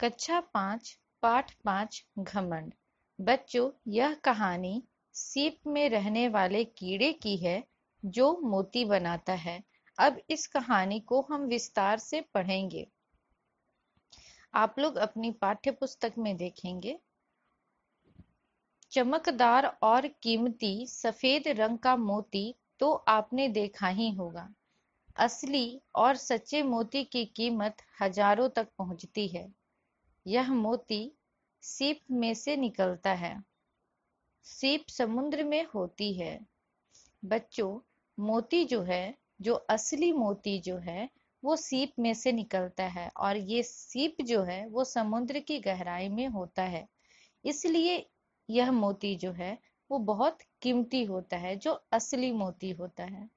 कक्षा पांच पाठ पांच घमंड बच्चों यह कहानी सीप में रहने वाले कीड़े की है जो मोती बनाता है अब इस कहानी को हम विस्तार से पढ़ेंगे आप लोग अपनी पाठ्य पुस्तक में देखेंगे चमकदार और कीमती सफेद रंग का मोती तो आपने देखा ही होगा असली और सच्चे मोती की कीमत हजारों तक पहुंचती है यह मोती सीप में से निकलता है सीप समुद्र में होती है बच्चों मोती जो है जो असली मोती जो है वो सीप में से निकलता है और ये सीप जो है वो समुद्र की गहराई में होता है इसलिए यह मोती जो है वो बहुत कीमती होता है जो असली मोती होता है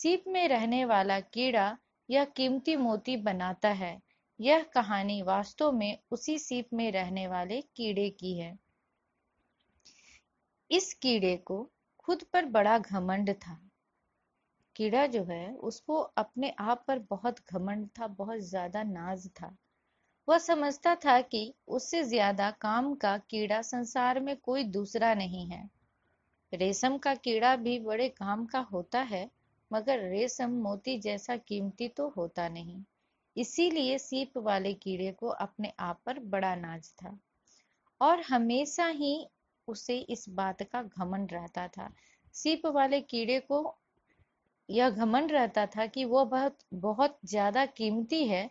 सीप में रहने वाला कीड़ा यह कीमती मोती बनाता है यह कहानी वास्तव में उसी सीप में रहने वाले कीड़े की है इस कीड़े को खुद पर बड़ा घमंड था कीड़ा जो है उसको अपने आप पर बहुत घमंड था बहुत ज्यादा नाज था वह समझता था कि उससे ज्यादा काम का कीड़ा संसार में कोई दूसरा नहीं है रेशम का कीड़ा भी बड़े काम का होता है मगर रेशम मोती जैसा कीमती तो होता नहीं इसीलिए सीप वाले कीड़े को अपने आप पर बड़ा नाज था और हमेशा ही उसे इस बात का घमंड रहता था सीप वाले कीड़े को यह घमंड रहता था कि वो बहुत बहुत ज्यादा कीमती है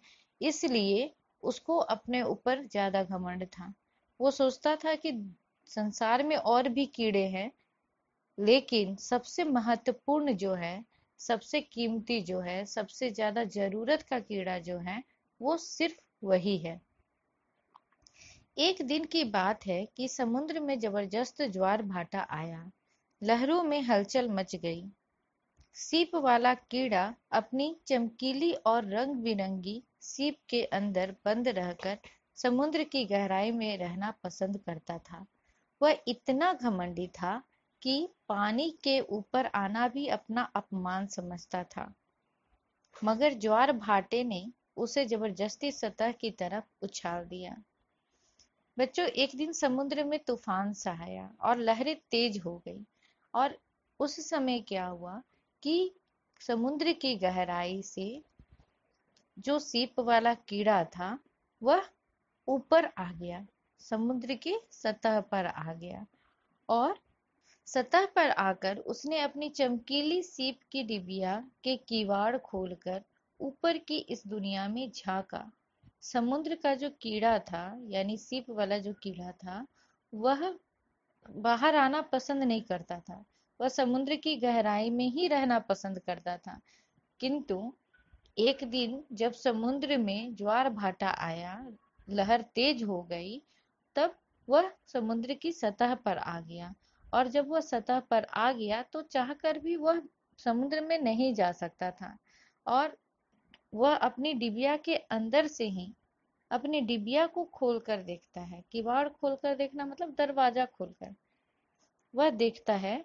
इसलिए उसको अपने ऊपर ज्यादा घमंड था वो सोचता था कि संसार में और भी कीड़े हैं लेकिन सबसे महत्वपूर्ण जो है सबसे कीमती जो है सबसे ज्यादा जरूरत का कीड़ा जो है वो सिर्फ वही है एक दिन की बात है कि समुद्र में जबरदस्त ज्वार भाटा आया लहरों में हलचल मच गई सीप वाला कीड़ा अपनी चमकीली और रंग बिरंगी सीप के अंदर बंद रहकर समुद्र की गहराई में रहना पसंद करता था वह इतना घमंडी था कि पानी के ऊपर आना भी अपना अपमान समझता था मगर ज्वार भाटे ने उसे जबरदस्ती सतह की तरफ उछाल दिया बच्चों एक दिन समुद्र में तूफान सहाया और लहरें तेज हो गई और उस समय क्या हुआ कि समुद्र की गहराई से जो सीप वाला कीड़ा था वह ऊपर आ गया समुद्र की सतह पर आ गया और सतह पर आकर उसने अपनी चमकीली सीप की डिबिया के किवाड़ खोलकर ऊपर की इस दुनिया में झांका समुद्र का जो कीड़ा था यानी सीप वाला जो कीड़ा था वह बाहर आना पसंद नहीं करता था वह समुद्र की गहराई में ही रहना पसंद करता था किंतु एक दिन जब समुद्र में ज्वार भाटा आया लहर तेज हो गई तब वह समुद्र की सतह पर आ गया और जब वह सतह पर आ गया तो चाहकर भी वह समुद्र में नहीं जा सकता था और वह अपनी डिबिया के अंदर से ही अपनी डिबिया को खोलकर देखता है किवाड़ खोलकर देखना मतलब दरवाजा खोलकर वह देखता है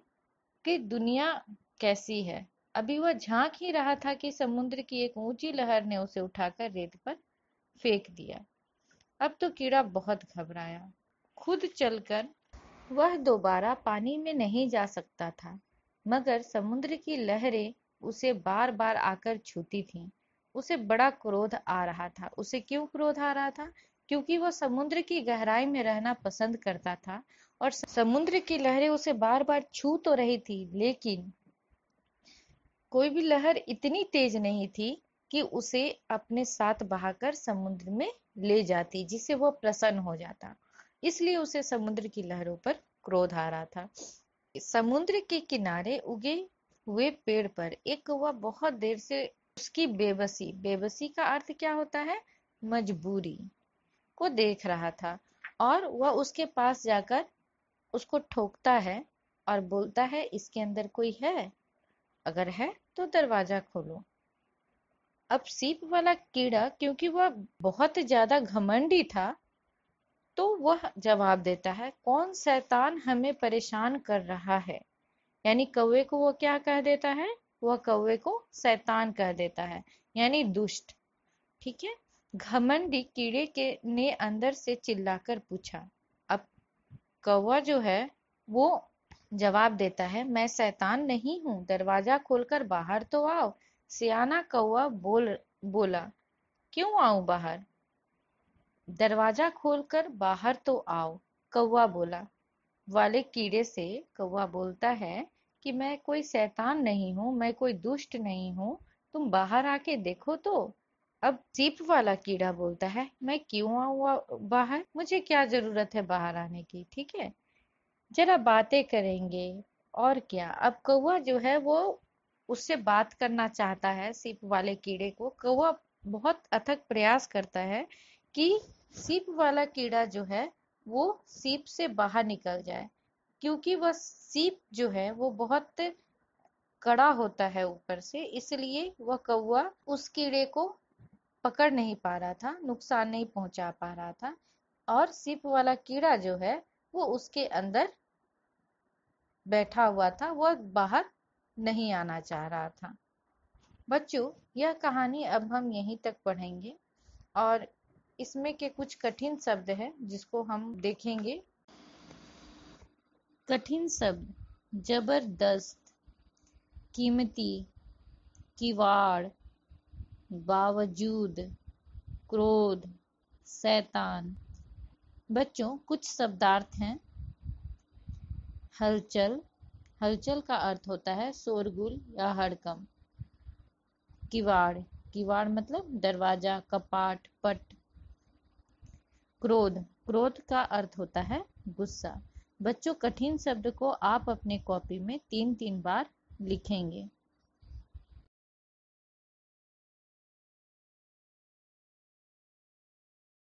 कि दुनिया कैसी है अभी वह झांक ही रहा था कि समुद्र की एक ऊंची लहर ने उसे उठाकर रेत पर फेंक दिया अब तो कीड़ा बहुत घबराया खुद चलकर वह दोबारा पानी में नहीं जा सकता था मगर समुद्र की लहरें उसे बार बार आकर छूती थीं। उसे बड़ा क्रोध आ रहा था उसे क्यों क्रोध आ रहा था क्योंकि वह समुद्र की गहराई में रहना पसंद करता था और समुद्र की लहरें उसे बार बार छू तो रही थी लेकिन कोई भी लहर इतनी तेज नहीं थी कि उसे अपने साथ बहाकर समुद्र में ले जाती जिससे वह प्रसन्न हो जाता इसलिए उसे समुद्र की लहरों पर क्रोध आ रहा था समुद्र के किनारे उगे हुए पेड़ पर एक कौवा बहुत देर से उसकी बेबसी बेबसी का अर्थ क्या होता है मजबूरी को देख रहा था और वह उसके पास जाकर उसको ठोकता है और बोलता है इसके अंदर कोई है अगर है तो दरवाजा खोलो अब सीप वाला कीड़ा क्योंकि वह बहुत ज्यादा घमंडी था तो वह जवाब देता है कौन शैतान हमें परेशान कर रहा है यानी कौवे को वो क्या कह देता है वह कौवे को सैतान कह देता है यानी दुष्ट ठीक है घमंडी कीड़े के ने अंदर से चिल्लाकर पूछा अब कौवा जो है वो जवाब देता है मैं सैतान नहीं हूं दरवाजा खोलकर बाहर तो आओ सियाना कौवा बोल बोला क्यों आऊ बाहर दरवाजा खोलकर बाहर तो आओ कौआ बोला वाले कीड़े से कौआ बोलता है कि मैं कोई शैतान नहीं हूँ मैं कोई दुष्ट नहीं हूँ तुम बाहर आके देखो तो अब सीप वाला कीड़ा बोलता है मैं क्यों आऊँ बाहर मुझे क्या जरूरत है बाहर आने की ठीक है जरा बातें करेंगे और क्या अब कौआ जो है वो उससे बात करना चाहता है सीप वाले कीड़े को कौआ बहुत अथक प्रयास करता है कि सीप वाला कीड़ा जो है वो सीप से बाहर निकल जाए क्योंकि वह सीप जो है वो बहुत कड़ा होता है ऊपर से इसलिए वह कौआ उस कीड़े को पकड़ नहीं पा रहा था नुकसान नहीं पहुंचा पा रहा था और सीप वाला कीड़ा जो है वो उसके अंदर बैठा हुआ था वह बाहर नहीं आना चाह रहा था बच्चों यह कहानी अब हम यहीं तक पढ़ेंगे और इसमें के कुछ कठिन शब्द है जिसको हम देखेंगे कठिन शब्द जबरदस्त कीमती किवाड़ बावजूद क्रोध शैतान बच्चों कुछ शब्दार्थ हैं हलचल हलचल का अर्थ होता है शोरगुल या हड़कम किवाड़ किवाड़ मतलब दरवाजा कपाट पट क्रोध क्रोध का अर्थ होता है गुस्सा बच्चों कठिन शब्द को आप अपने कॉपी में तीन तीन बार लिखेंगे